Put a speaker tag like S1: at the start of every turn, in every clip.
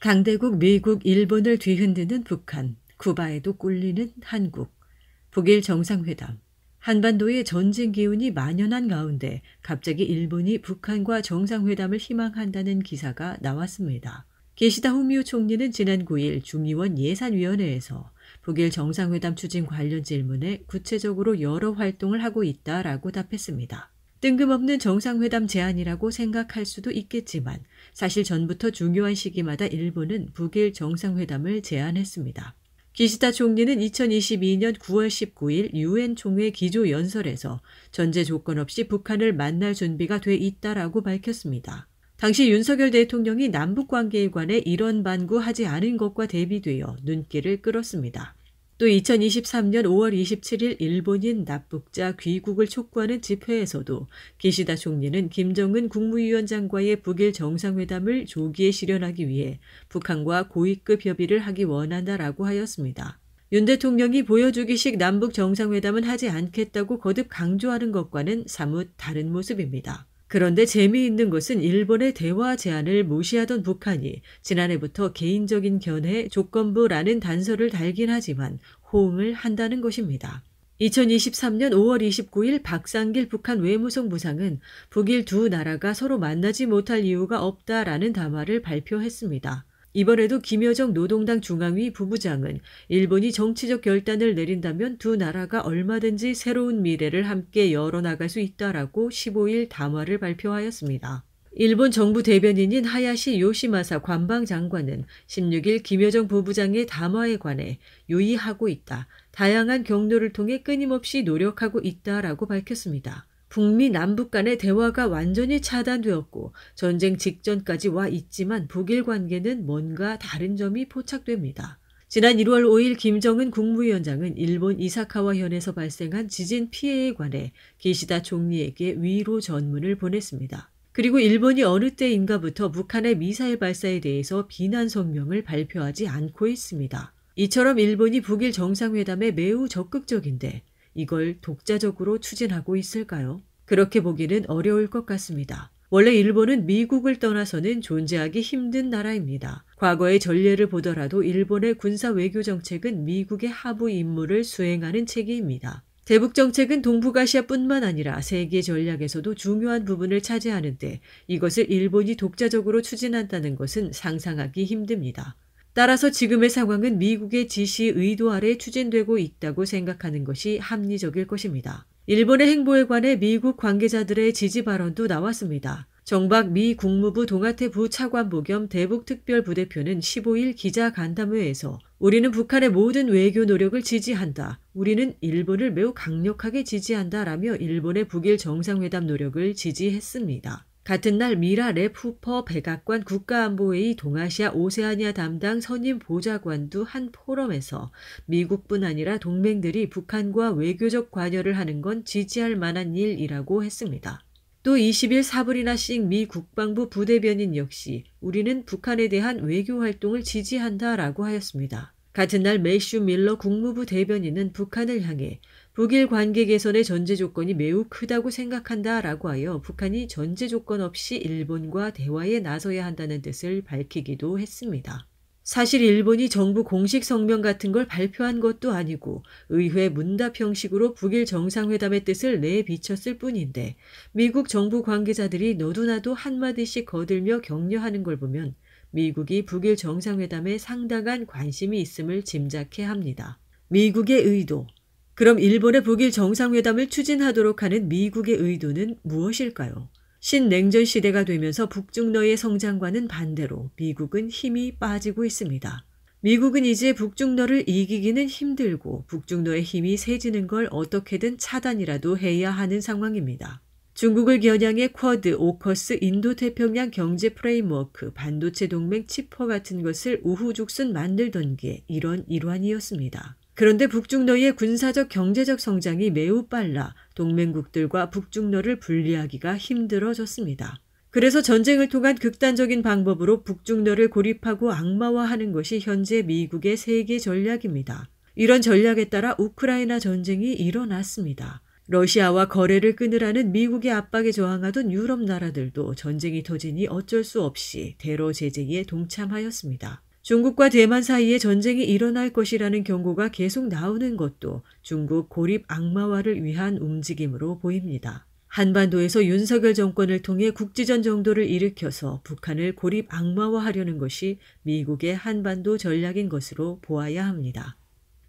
S1: 강대국 미국, 일본을 뒤흔드는 북한, 쿠바에도 꿀리는 한국, 북일 정상회담, 한반도의 전쟁 기운이 만연한 가운데 갑자기 일본이 북한과 정상회담을 희망한다는 기사가 나왔습니다. 게시다 후미오 총리는 지난 9일 중의원 예산위원회에서 북일 정상회담 추진 관련 질문에 구체적으로 여러 활동을 하고 있다라고 답했습니다. 뜬금없는 정상회담 제안이라고 생각할 수도 있겠지만 사실 전부터 중요한 시기마다 일본은 북일 정상회담을 제안했습니다. 기시다 총리는 2022년 9월 19일 유엔 총회 기조 연설에서 전제 조건 없이 북한을 만날 준비가 돼 있다라고 밝혔습니다. 당시 윤석열 대통령이 남북 관계에 관해 이런 반구하지 않은 것과 대비되어 눈길을 끌었습니다. 또 2023년 5월 27일 일본인 납북자 귀국을 촉구하는 집회에서도 기시다 총리는 김정은 국무위원장과의 북일 정상회담을 조기에 실현하기 위해 북한과 고위급 협의를 하기 원한다라고 하였습니다. 윤 대통령이 보여주기식 남북 정상회담은 하지 않겠다고 거듭 강조하는 것과는 사뭇 다른 모습입니다. 그런데 재미있는 것은 일본의 대화 제안을 무시하던 북한이 지난해부터 개인적인 견해 조건부라는 단서를 달긴 하지만 호응을 한다는 것입니다. 2023년 5월 29일 박상길 북한 외무성 부상은 북일 두 나라가 서로 만나지 못할 이유가 없다라는 담화를 발표했습니다. 이번에도 김여정 노동당 중앙위 부부장은 일본이 정치적 결단을 내린다면 두 나라가 얼마든지 새로운 미래를 함께 열어나갈 수 있다라고 15일 담화를 발표하였습니다. 일본 정부 대변인인 하야시 요시마사 관방장관은 16일 김여정 부부장의 담화에 관해 유의하고 있다. 다양한 경로를 통해 끊임없이 노력하고 있다라고 밝혔습니다. 북미 남북 간의 대화가 완전히 차단되었고 전쟁 직전까지 와 있지만 북일 관계는 뭔가 다른 점이 포착됩니다. 지난 1월 5일 김정은 국무위원장은 일본 이사카와 현에서 발생한 지진 피해에 관해 기시다 총리에게 위로 전문을 보냈습니다. 그리고 일본이 어느 때인가부터 북한의 미사일 발사에 대해서 비난 성명을 발표하지 않고 있습니다. 이처럼 일본이 북일 정상회담에 매우 적극적인데 이걸 독자적으로 추진하고 있을까요? 그렇게 보기는 어려울 것 같습니다. 원래 일본은 미국을 떠나서는 존재하기 힘든 나라입니다. 과거의 전례를 보더라도 일본의 군사 외교 정책은 미국의 하부 임무를 수행하는 체계입니다. 대북 정책은 동북아시아뿐만 아니라 세계 전략에서도 중요한 부분을 차지하는데 이것을 일본이 독자적으로 추진한다는 것은 상상하기 힘듭니다. 따라서 지금의 상황은 미국의 지시 의도 아래 추진되고 있다고 생각하는 것이 합리적일 것입니다. 일본의 행보에 관해 미국 관계자들의 지지 발언도 나왔습니다. 정박 미 국무부 동아태 부 차관보 겸 대북특별부대표는 15일 기자간담회에서 우리는 북한의 모든 외교 노력을 지지한다. 우리는 일본을 매우 강력하게 지지한다. 라며 일본의 북일 정상회담 노력을 지지했습니다. 같은 날 미라 레프퍼 백악관 국가안보회의 동아시아 오세아니아 담당 선임 보좌관도 한 포럼에서 미국뿐 아니라 동맹들이 북한과 외교적 관여를 하는 건 지지할 만한 일이라고 했습니다. 또 20일 사브리나 싱미 국방부 부대변인 역시 우리는 북한에 대한 외교 활동을 지지한다라고 하였습니다. 같은 날 메슈 밀러 국무부 대변인은 북한을 향해 북일 관계 개선의 전제 조건이 매우 크다고 생각한다 라고 하여 북한이 전제 조건 없이 일본과 대화에 나서야 한다는 뜻을 밝히기도 했습니다. 사실 일본이 정부 공식 성명 같은 걸 발표한 것도 아니고 의회 문답 형식으로 북일 정상회담의 뜻을 내비쳤을 뿐인데 미국 정부 관계자들이 너도나도 한마디씩 거들며 격려하는 걸 보면 미국이 북일 정상회담에 상당한 관심이 있음을 짐작해 합니다. 미국의 의도, 그럼 일본의 북일 정상회담을 추진하도록 하는 미국의 의도는 무엇일까요? 신냉전 시대가 되면서 북중 너의 성장과는 반대로 미국은 힘이 빠지고 있습니다. 미국은 이제 북중러를 이기기는 힘들고 북중러의 힘이 세지는 걸 어떻게든 차단이라도 해야 하는 상황입니다. 중국을 겨냥해 쿼드, 오커스, 인도태평양 경제 프레임워크, 반도체 동맹 치퍼 같은 것을 우후죽순 만들던 게 이런 일환이었습니다. 그런데 북중러의 군사적 경제적 성장이 매우 빨라 동맹국들과 북중러를 분리하기가 힘들어졌습니다. 그래서 전쟁을 통한 극단적인 방법으로 북중러를 고립하고 악마화하는 것이 현재 미국의 세계 전략입니다. 이런 전략에 따라 우크라이나 전쟁이 일어났습니다. 러시아와 거래를 끊으라는 미국의 압박에 저항하던 유럽 나라들도 전쟁이 터지니 어쩔 수 없이 대러 제재기에 동참하였습니다. 중국과 대만 사이에 전쟁이 일어날 것이라는 경고가 계속 나오는 것도 중국 고립 악마화를 위한 움직임으로 보입니다. 한반도에서 윤석열 정권을 통해 국지전 정도를 일으켜서 북한을 고립 악마화하려는 것이 미국의 한반도 전략인 것으로 보아야 합니다.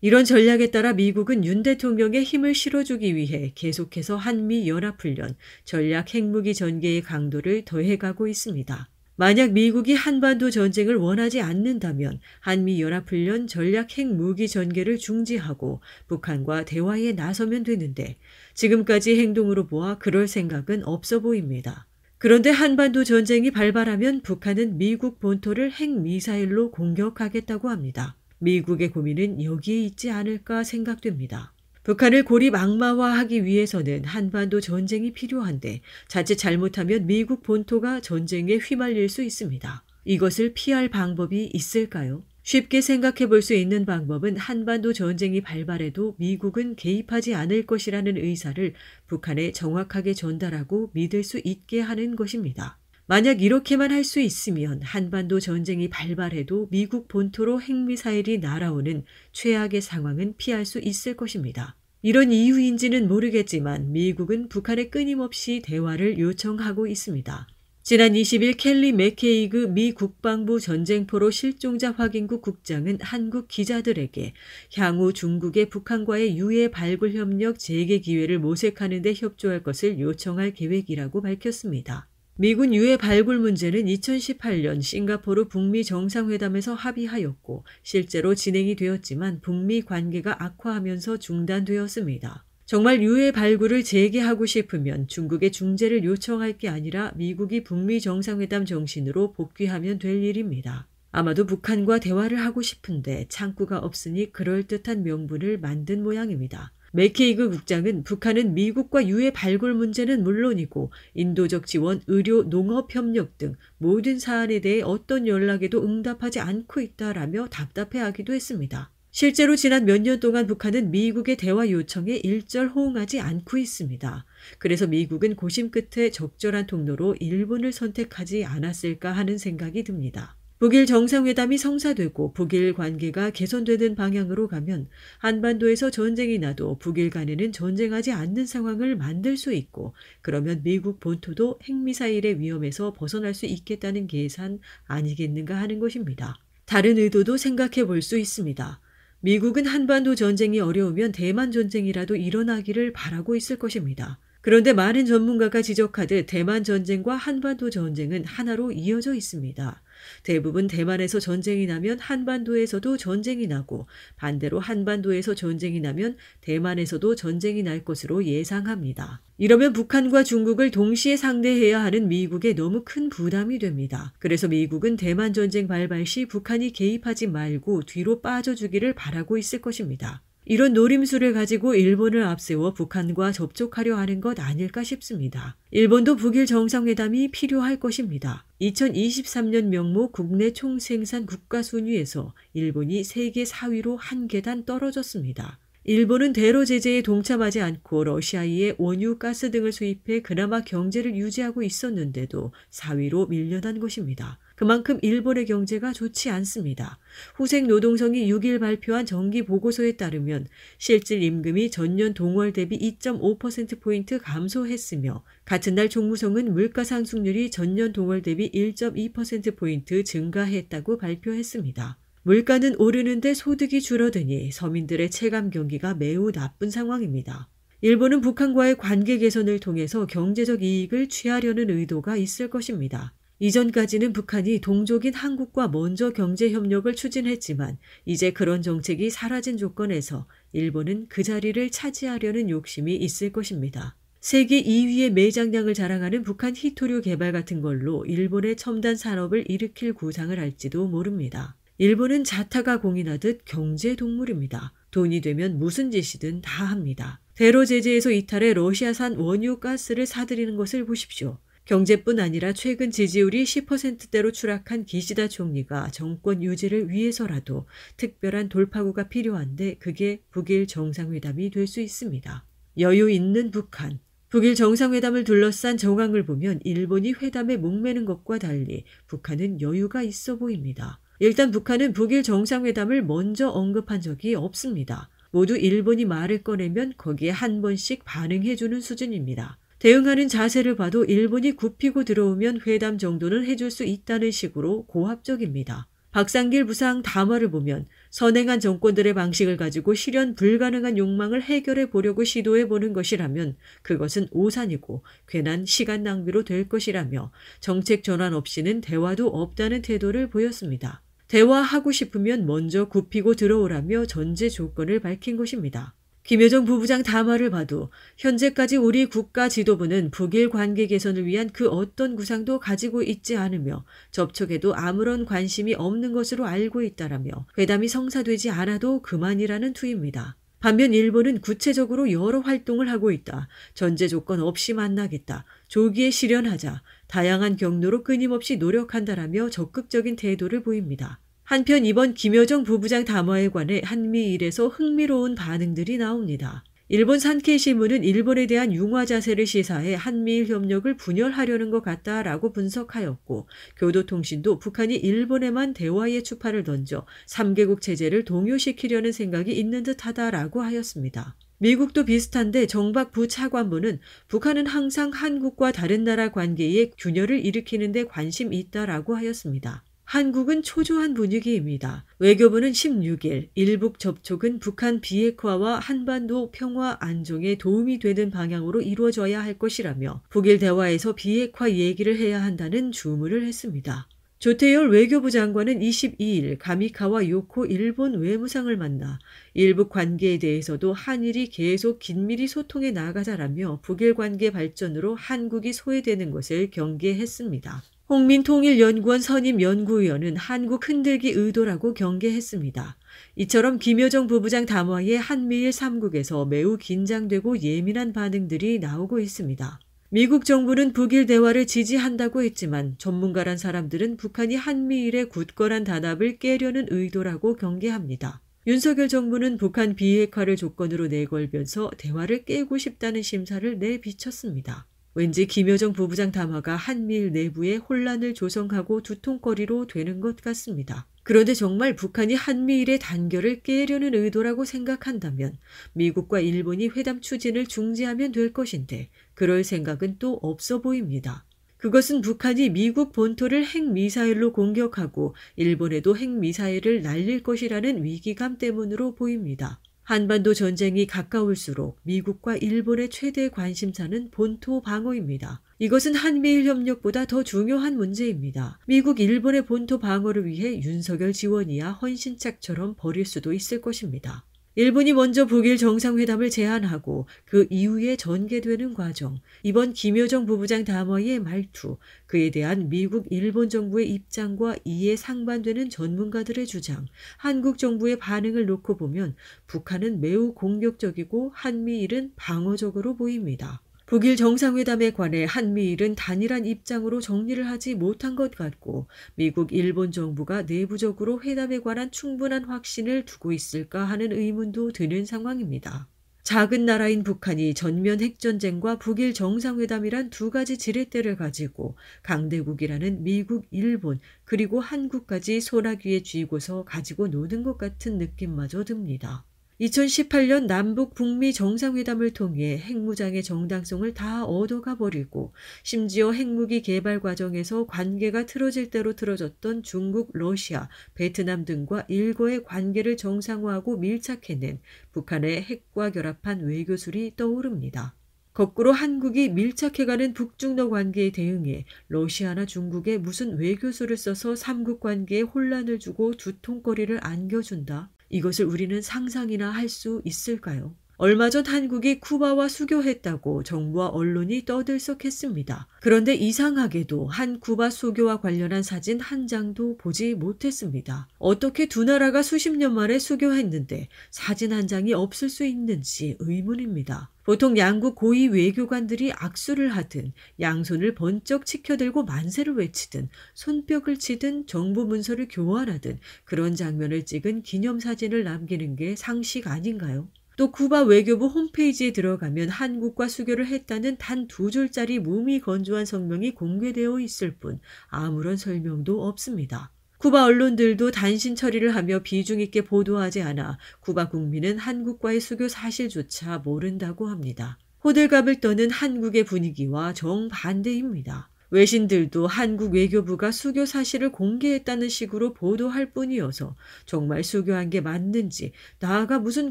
S1: 이런 전략에 따라 미국은 윤 대통령의 힘을 실어주기 위해 계속해서 한미 연합훈련, 전략 핵무기 전개의 강도를 더해가고 있습니다. 만약 미국이 한반도 전쟁을 원하지 않는다면 한미연합훈련 전략 핵무기 전개를 중지하고 북한과 대화에 나서면 되는데 지금까지 행동으로 보아 그럴 생각은 없어 보입니다. 그런데 한반도 전쟁이 발발하면 북한은 미국 본토를 핵미사일로 공격하겠다고 합니다. 미국의 고민은 여기에 있지 않을까 생각됩니다. 북한을 고립 악마화하기 위해서는 한반도 전쟁이 필요한데 자칫 잘못하면 미국 본토가 전쟁에 휘말릴 수 있습니다. 이것을 피할 방법이 있을까요? 쉽게 생각해 볼 수 있는 방법은 한반도 전쟁이 발발해도 미국은 개입하지 않을 것이라는 의사를 북한에 정확하게 전달하고 믿을 수 있게 하는 것입니다. 만약 이렇게만 할 수 있으면 한반도 전쟁이 발발해도 미국 본토로 핵미사일이 날아오는 최악의 상황은 피할 수 있을 것입니다. 이런 이유인지는 모르겠지만 미국은 북한에 끊임없이 대화를 요청하고 있습니다. 지난 20일 켈리 맥케이그 미 국방부 전쟁포로 실종자 확인국 국장은 한국 기자들에게 향후 중국의 북한과의 유해 발굴 협력 재개 기회를 모색하는 데 협조할 것을 요청할 계획이라고 밝혔습니다. 미군 유해 발굴 문제는 2018년 싱가포르 북미 정상회담에서 합의하였고 실제로 진행이 되었지만 북미 관계가 악화하면서 중단되었습니다. 정말 유해 발굴을 재개하고 싶으면 중국의 중재를 요청할 게 아니라 미국이 북미 정상회담 정신으로 복귀하면 될 일입니다. 아마도 북한과 대화를 하고 싶은데 창구가 없으니 그럴듯한 명분을 만든 모양입니다. 맥케이그 국장은 북한은 미국과 유해 발굴 문제는 물론이고 인도적 지원, 의료, 농업 협력 등 모든 사안에 대해 어떤 연락에도 응답하지 않고 있다라며 답답해하기도 했습니다. 실제로 지난 몇 년 동안 북한은 미국의 대화 요청에 일절 호응하지 않고 있습니다. 그래서 미국은 고심 끝에 적절한 통로로 일본을 선택하지 않았을까 하는 생각이 듭니다. 북일 정상회담이 성사되고 북일 관계가 개선되는 방향으로 가면 한반도에서 전쟁이 나도 북일 간에는 전쟁하지 않는 상황을 만들 수 있고 그러면 미국 본토도 핵미사일의 위험에서 벗어날 수 있겠다는 계산 아니겠는가 하는 것입니다. 다른 의도도 생각해 볼 수 있습니다. 미국은 한반도 전쟁이 어려우면 대만 전쟁이라도 일어나기를 바라고 있을 것입니다. 그런데 많은 전문가가 지적하듯 대만 전쟁과 한반도 전쟁은 하나로 이어져 있습니다. 대부분 대만에서 전쟁이 나면 한반도에서도 전쟁이 나고 반대로 한반도에서 전쟁이 나면 대만에서도 전쟁이 날 것으로 예상합니다. 이러면 북한과 중국을 동시에 상대해야 하는 미국에 너무 큰 부담이 됩니다. 그래서 미국은 대만 전쟁 발발 시 북한이 개입하지 말고 뒤로 빠져주기를 바라고 있을 것입니다. 이런 노림수를 가지고 일본을 앞세워 북한과 접촉하려 하는 것 아닐까 싶습니다. 일본도 북일 정상회담이 필요할 것입니다. 2023년 명목 국내 총생산 국가 순위에서 일본이 세계 4위로 한 계단 떨어졌습니다. 일본은 대로 제재에 동참하지 않고 러시아의 원유, 가스 등을 수입해 그나마 경제를 유지하고 있었는데도 4위로 밀려난 것입니다. 그만큼 일본의 경제가 좋지 않습니다. 후생 노동성이 6일 발표한 정기 보고서에 따르면 실질 임금이 전년 동월 대비 2.5%포인트 감소했으며 같은 날 총무성은 물가 상승률이 전년 동월 대비 1.2%포인트 증가했다고 발표했습니다. 물가는 오르는데 소득이 줄어드니 서민들의 체감 경기가 매우 나쁜 상황입니다. 일본은 북한과의 관계 개선을 통해서 경제적 이익을 취하려는 의도가 있을 것입니다. 이전까지는 북한이 동족인 한국과 먼저 경제 협력을 추진했지만 이제 그런 정책이 사라진 조건에서 일본은 그 자리를 차지하려는 욕심이 있을 것입니다. 세계 2위의 매장량을 자랑하는 북한 히토류 개발 같은 걸로 일본의 첨단 산업을 일으킬 구상을 할지도 모릅니다. 일본은 자타가 공인하듯 경제 동물입니다. 돈이 되면 무슨 짓이든 다 합니다. 대로 제재에서 이탈해 러시아산 원유 가스를 사들이는 것을 보십시오. 경제뿐 아니라 최근 지지율이 10%대로 추락한 기시다 총리가 정권 유지를 위해서라도 특별한 돌파구가 필요한데 그게 북일 정상회담이 될 수 있습니다. 여유 있는 북한. 북일 정상회담을 둘러싼 정황을 보면 일본이 회담에 목매는 것과 달리 북한은 여유가 있어 보입니다. 일단 북한은 북일 정상회담을 먼저 언급한 적이 없습니다. 모두 일본이 말을 꺼내면 거기에 한 번씩 반응해주는 수준입니다. 대응하는 자세를 봐도 일본이 굽히고 들어오면 회담 정도는 해줄 수 있다는 식으로 고압적입니다. 박상길 부상 담화를 보면 선행한 정권들의 방식을 가지고 실현 불가능한 욕망을 해결해 보려고 시도해 보는 것이라면 그것은 오산이고 괜한 시간 낭비로 될 것이라며 정책 전환 없이는 대화도 없다는 태도를 보였습니다. 대화하고 싶으면 먼저 굽히고 들어오라며 전제 조건을 밝힌 것입니다. 김여정 부부장 담화를 봐도 현재까지 우리 국가 지도부는 북일 관계 개선을 위한 그 어떤 구상도 가지고 있지 않으며 접촉에도 아무런 관심이 없는 것으로 알고 있다라며 회담이 성사되지 않아도 그만이라는 투입니다. 반면 일본은 구체적으로 여러 활동을 하고 있다. 전제 조건 없이 만나겠다. 조기에 실현하자. 다양한 경로로 끊임없이 노력한다라며 적극적인 태도를 보입니다. 한편 이번 김여정 부부장 담화에 관해 한미일에서 흥미로운 반응들이 나옵니다. 일본 산케이 신문은 일본에 대한 융화 자세를 시사해 한미일 협력을 분열하려는 것 같다라고 분석하였고 교도통신도 북한이 일본에만 대화의 추파를 던져 3개국 체제를 동요시키려는 생각이 있는 듯하다라고 하였습니다. 미국도 비슷한데 정박부 차관부는 북한은 항상 한국과 다른 나라 관계에 균열을 일으키는 데 관심이 있다라고 하였습니다. 한국은 초조한 분위기입니다. 외교부는 16일 일북 접촉은 북한 비핵화와 한반도 평화 안정에 도움이 되는 방향으로 이루어져야 할 것이라며 북일 대화에서 비핵화 얘기를 해야 한다는 주문을 했습니다. 조태열 외교부 장관은 22일 가미카와 요코 일본 외무상을 만나 일북 관계에 대해서도 한일이 계속 긴밀히 소통해 나가자라며 북일 관계 발전으로 한국이 소외되는 것을 경계했습니다. 홍민통일연구원 선임 연구위원은 한국 흔들기 의도라고 경계했습니다. 이처럼 김여정 부부장 담화에 한미일 3국에서 매우 긴장되고 예민한 반응들이 나오고 있습니다. 미국 정부는 북일 대화를 지지한다고 했지만 전문가란 사람들은 북한이 한미일의 굳건한 단합을 깨려는 의도라고 경계합니다. 윤석열 정부는 북한 비핵화를 조건으로 내걸면서 대화를 깨고 싶다는 심사를 내비쳤습니다. 왠지 김여정 부부장 담화가 한미일 내부에 혼란을 조성하고 두통거리로 되는 것 같습니다. 그런데 정말 북한이 한미일의 단결을 깨려는 의도라고 생각한다면 미국과 일본이 회담 추진을 중지하면 될 것인데 그럴 생각은 또 없어 보입니다. 그것은 북한이 미국 본토를 핵미사일로 공격하고 일본에도 핵미사일을 날릴 것이라는 위기감 때문으로 보입니다. 한반도 전쟁이 가까울수록 미국과 일본의 최대 관심사는 본토 방어입니다. 이것은 한미일 협력보다 더 중요한 문제입니다. 미국 일본의 본토 방어를 위해 윤석열 지원이야 헌신착처럼 버릴 수도 있을 것입니다. 일본이 먼저 북일 정상회담을 제안하고 그 이후에 전개되는 과정, 이번 김여정 부부장 담화의 말투, 그에 대한 미국 일본 정부의 입장과 이에 상반되는 전문가들의 주장, 한국 정부의 반응을 놓고 보면 북한은 매우 공격적이고 한미일은 방어적으로 보입니다. 북일 정상회담에 관해 한미일은 단일한 입장으로 정리를 하지 못한 것 같고 미국, 일본 정부가 내부적으로 회담에 관한 충분한 확신을 두고 있을까 하는 의문도 드는 상황입니다. 작은 나라인 북한이 전면 핵전쟁과 북일 정상회담이란 두 가지 지렛대를 가지고 강대국이라는 미국, 일본, 그리고 한국까지 소나기에 쥐고서 가지고 노는 것 같은 느낌마저 듭니다. 2018년 남북 북미 정상회담을 통해 핵무장의 정당성을 다 얻어가 버리고 심지어 핵무기 개발 과정에서 관계가 틀어질 대로 틀어졌던 중국, 러시아, 베트남 등과 일거의 관계를 정상화하고 밀착해낸 북한의 핵과 결합한 외교술이 떠오릅니다. 거꾸로 한국이 밀착해가는 북중러 관계에 대응해 러시아나 중국에 무슨 외교술을 써서 삼국 관계에 혼란을 주고 두통거리를 안겨준다. 이것을 우리는 상상이나 할 수 있을까요? 얼마 전 한국이 쿠바와 수교했다고 정부와 언론이 떠들썩했습니다. 그런데 이상하게도 한 쿠바 수교와 관련한 사진 한 장도 보지 못했습니다. 어떻게 두 나라가 수십 년 만에 수교했는데 사진 한 장이 없을 수 있는지 의문입니다. 보통 양국 고위 외교관들이 악수를 하든 양손을 번쩍 치켜들고 만세를 외치든 손뼉을 치든 정부 문서를 교환하든 그런 장면을 찍은 기념사진을 남기는 게 상식 아닌가요? 또 쿠바 외교부 홈페이지에 들어가면 한국과 수교를 했다는 단 두 줄짜리 몸이 건조한 성명이 공개되어 있을 뿐 아무런 설명도 없습니다. 쿠바 언론들도 단신 처리를 하며 비중 있게 보도하지 않아 쿠바 국민은 한국과의 수교 사실조차 모른다고 합니다. 호들갑을 떠는 한국의 분위기와 정반대입니다. 외신들도 한국 외교부가 수교 사실을 공개했다는 식으로 보도할 뿐이어서 정말 수교한 게 맞는지 나아가 무슨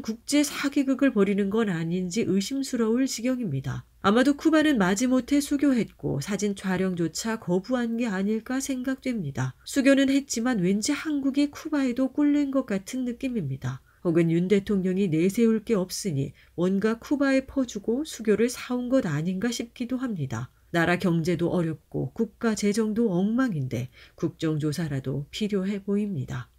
S1: 국제 사기극을 벌이는 건 아닌지 의심스러울 지경입니다. 아마도 쿠바는 마지못해 수교했고 사진 촬영조차 거부한 게 아닐까 생각됩니다. 수교는 했지만 왠지 한국이 쿠바에도 꿀린 것 같은 느낌입니다. 혹은 윤 대통령이 내세울 게 없으니 뭔가 쿠바에 퍼주고 수교를 사온 것 아닌가 싶기도 합니다. 나라 경제도 어렵고 국가 재정도 엉망인데 국정조사라도 필요해 보입니다.